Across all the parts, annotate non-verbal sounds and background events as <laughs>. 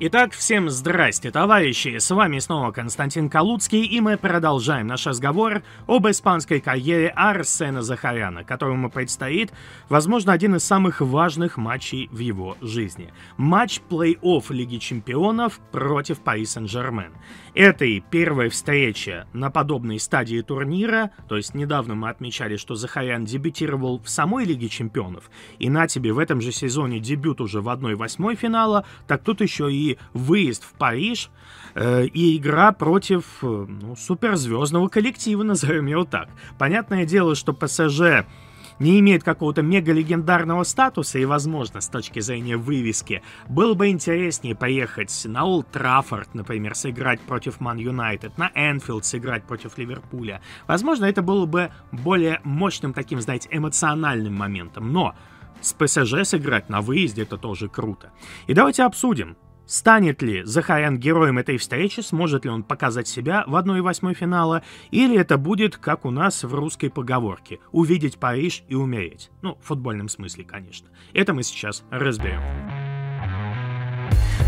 Итак, всем здрасте, товарищи! С вами снова Константин Калуцкий, и мы продолжаем наш разговор об испанской карьере Арсена Захаряна, которому предстоит, возможно, один из самых важных матчей в его жизни. Матч плей-офф Лиги Чемпионов против Пари Сен-Жермен. Этой первой встрече на подобной стадии турнира, то есть недавно мы отмечали, что Захарян дебютировал в самой Лиге Чемпионов, и на тебе в этом же сезоне дебют уже в 1-8 финала, так тут еще и выезд в Париж, э, и игра против э, ну, суперзвездного коллектива, <laughs> назовем его так. Понятное дело, что ПСЖ не имеет какого-то мега-легендарного статуса и, возможно, с точки зрения вывески, было бы интереснее поехать на Олд Траффорд, например, сыграть против Ман Юнайтед, на Энфилд сыграть против Ливерпуля. Возможно, это было бы более мощным таким, знаете, эмоциональным моментом, но с ПСЖ сыграть на выезде это тоже круто. И давайте обсудим, Станет ли Захарян героем этой встречи, сможет ли он показать себя в 1-8 финала, или это будет, как у нас в русской поговорке, увидеть Париж и умереть. Ну, в футбольном смысле, конечно. Это мы сейчас разберем.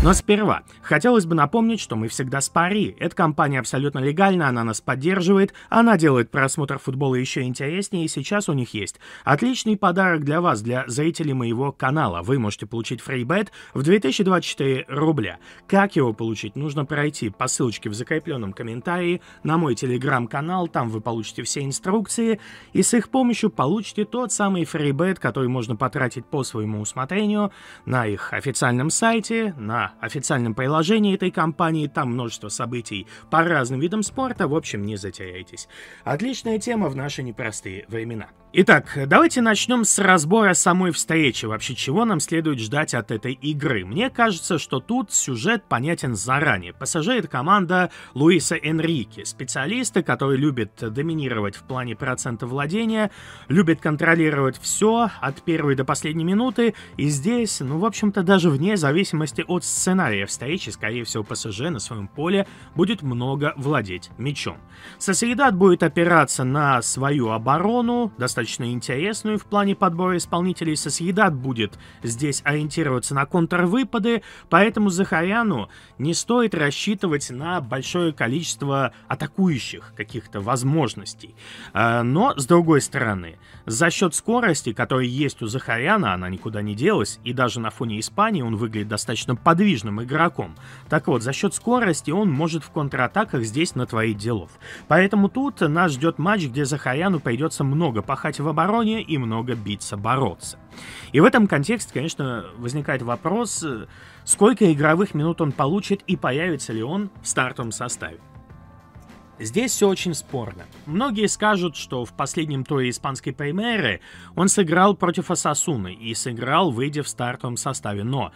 Но сперва, хотелось бы напомнить, что мы всегда с пари. Эта компания абсолютно легальна, она нас поддерживает, она делает просмотр футбола еще интереснее, и сейчас у них есть отличный подарок для вас, для зрителей моего канала. Вы можете получить фрибет в 2024 рубля. Как его получить? Нужно пройти по ссылочке в закрепленном комментарии на мой телеграм-канал, там вы получите все инструкции, и с их помощью получите тот самый фрибет, который можно потратить по своему усмотрению на их официальном сайте, на официальном приложении этой компании, там множество событий по разным видам спорта, в общем, не затеряйтесь. Отличная тема в наши непростые времена. Итак, давайте начнем с разбора самой встречи. Вообще, чего нам следует ждать от этой игры? Мне кажется, что тут сюжет понятен заранее. Пассажир — команда Луиса Энрике, специалисты, который любит доминировать в плане процента владения, любит контролировать все от первой до последней минуты, и здесь, ну, в общем-то, даже вне зависимости от сценария встречи, скорее всего, пассажир на своем поле будет много владеть мячом. Сосредат будет опираться на свою оборону, достаточно достаточно интересную в плане подбора исполнителей со съедат будет здесь ориентироваться на контрвыпады, поэтому Захаряну не стоит рассчитывать на большое количество атакующих каких-то возможностей. А, но, с другой стороны, за счет скорости, которая есть у Захаряна, она никуда не делась, и даже на фоне Испании он выглядит достаточно подвижным игроком. Так вот, за счет скорости он может в контратаках здесь натворить делов. Поэтому тут нас ждет матч, где Захаряну придется много пахать пахать в обороне и много биться, бороться. И в этом контексте, конечно, возникает вопрос, э, сколько игровых минут он получит и появится ли он в стартовом составе. Здесь все очень спорно. Многие скажут, что в последнем туре испанской премьеры он сыграл против Асасуны и сыграл, выйдя в стартовом составе. Но,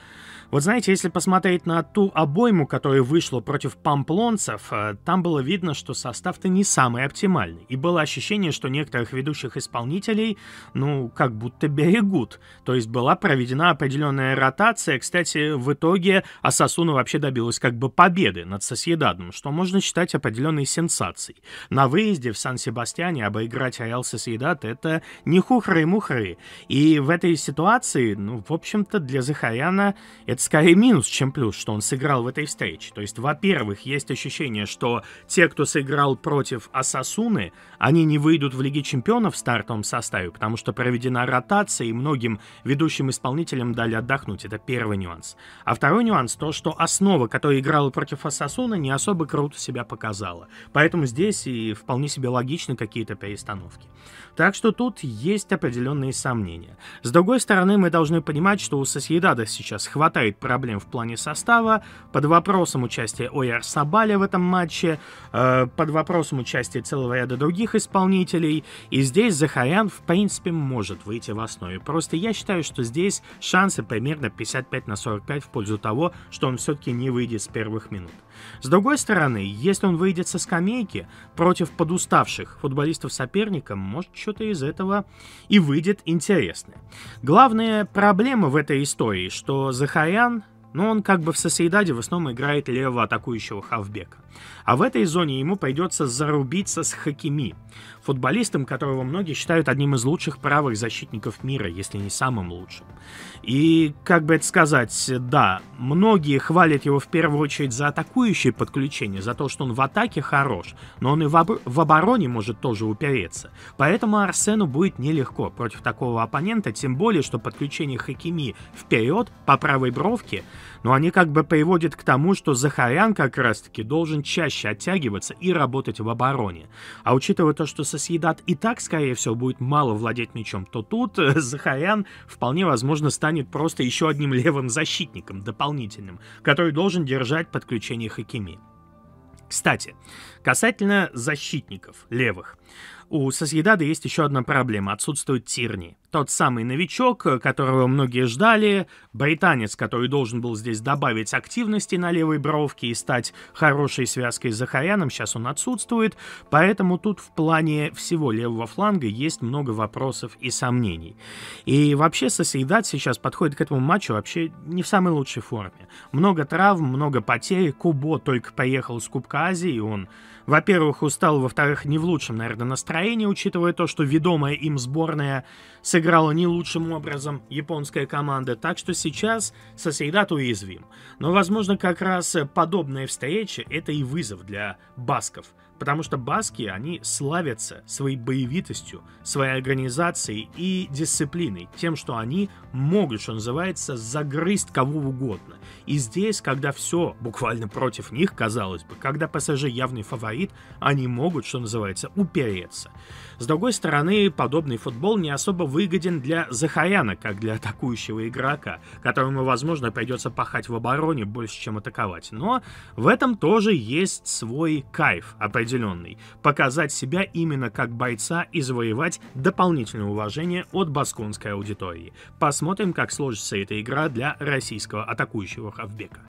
вот знаете, если посмотреть на ту обойму, которая вышла против памплонцев, э, там было видно, что состав-то не самый оптимальный. И было ощущение, что некоторых ведущих исполнителей, ну, как будто берегут. То есть была проведена определенная ротация. Кстати, в итоге Асасуна вообще добилась как бы победы над Соседадом, что можно считать определенной сенсацией сенсаций. На выезде в Сан-Себастьяне обыграть Реал Соседат — это не хухры-мухры. И в этой ситуации, ну, в общем-то, для Захаряна это скорее минус, чем плюс, что он сыграл в этой встрече. То есть, во-первых, есть ощущение, что те, кто сыграл против Асасуны, они не выйдут в Лиге Чемпионов в стартовом составе, потому что проведена ротация, и многим ведущим исполнителям дали отдохнуть. Это первый нюанс. А второй нюанс — то, что основа, которая играла против Асасуны, не особо круто себя показала. Поэтому Поэтому здесь и вполне себе логичны какие-то перестановки. Так что тут есть определенные сомнения. С другой стороны, мы должны понимать, что у Соседада сейчас хватает проблем в плане состава, под вопросом участия Ояр Сабаля в этом матче, э, под вопросом участия целого ряда других исполнителей, и здесь Захарян в принципе может выйти в основе. Просто я считаю, что здесь шансы примерно 55 на 45 в пользу того, что он все-таки не выйдет с первых минут. С другой стороны, если он выйдет со скамьи, скамейки против подуставших футболистов соперника, может, что-то из этого и выйдет интересное. Главная проблема в этой истории, что Захарян но ну, он как бы в соседаде в основном играет левого атакующего хавбека. А в этой зоне ему придется зарубиться с Хакими, футболистом, которого многие считают одним из лучших правых защитников мира, если не самым лучшим. И, как бы это сказать, да, многие хвалят его в первую очередь за атакующие подключения, за то, что он в атаке хорош, но он и в, об... в обороне может тоже упереться. Поэтому Арсену будет нелегко против такого оппонента, тем более, что подключение Хакими вперед по правой бровке, но они как бы приводят к тому, что Захарян как раз-таки должен чаще оттягиваться и работать в обороне. А учитывая то, что Сосъедат и так, скорее всего, будет мало владеть мячом, то тут э, Захарян вполне возможно станет просто еще одним левым защитником дополнительным, который должен держать подключение Хакими. Кстати, касательно защитников левых. У Сосъедада есть еще одна проблема – отсутствует Тирни тот самый новичок, э, которого многие ждали, британец, который должен был здесь добавить активности на левой бровке и стать хорошей связкой с Захаряном, сейчас он отсутствует, поэтому тут в плане всего левого фланга есть много вопросов и сомнений. И вообще Соседат сейчас подходит к этому матчу вообще не в самой лучшей форме. Много травм, много потерь, Кубо только поехал с Кубка Азии, он, во-первых, устал, во-вторых, не в лучшем, наверное, настроении, учитывая то, что ведомая им сборная с сыграла не лучшим образом японская команда, так что сейчас сосредат уязвим. Но, возможно, как раз подобная встреча – это и вызов для басков – потому что баски, они славятся своей боевитостью, своей организацией и дисциплиной, тем, что они могут, что называется, загрызть кого угодно. И здесь, когда все буквально против них, казалось бы, когда ПСЖ явный фаворит, они могут, что называется, упереться. С другой стороны, подобный футбол не особо выгоден для захаяна, как для атакующего игрока, которому, возможно, придется пахать в обороне больше, чем атаковать. Но в этом тоже есть свой кайф, определенный определенный, показать себя именно как бойца и завоевать дополнительное уважение от басконской аудитории. Посмотрим, как сложится эта игра для российского атакующего хавбека.